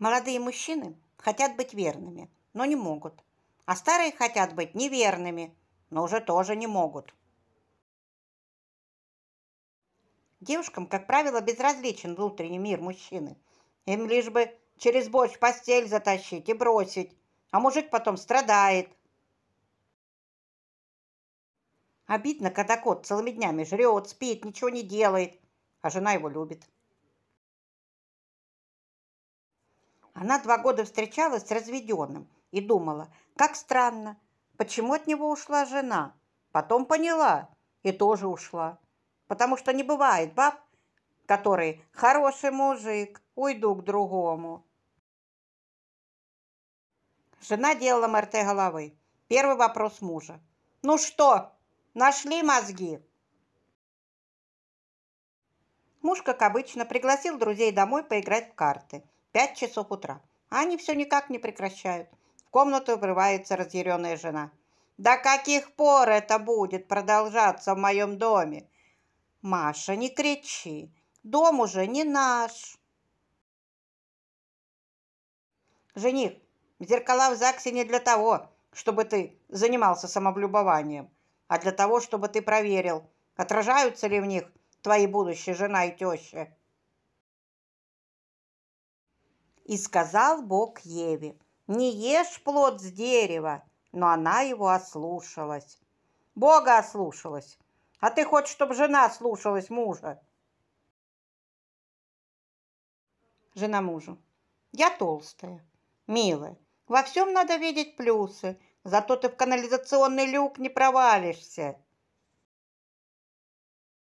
Молодые мужчины хотят быть верными, но не могут. А старые хотят быть неверными, но уже тоже не могут. Девушкам, как правило, безразличен внутренний мир мужчины. Им лишь бы через борщ постель затащить и бросить, а мужик потом страдает. Обидно, когда кот целыми днями жрет, спит, ничего не делает, а жена его любит. Она два года встречалась с разведенным и думала, как странно, почему от него ушла жена. Потом поняла и тоже ушла. Потому что не бывает баб, который «хороший мужик, уйду к другому». Жена делала МРТ головы. Первый вопрос мужа. «Ну что, нашли мозги?» Муж, как обычно, пригласил друзей домой поиграть в карты – Пять часов утра. они все никак не прекращают. В комнату врывается разъяренная жена. «До каких пор это будет продолжаться в моем доме?» «Маша, не кричи. Дом уже не наш». «Жених, зеркала в ЗАГСе не для того, чтобы ты занимался самоблюбованием, а для того, чтобы ты проверил, отражаются ли в них твои будущие жена и теща». И сказал Бог Еве, не ешь плод с дерева, но она его ослушалась. Бога ослушалась. А ты хочешь, чтобы жена слушалась мужа? Жена мужу. Я толстая, милая. Во всем надо видеть плюсы. Зато ты в канализационный люк не провалишься.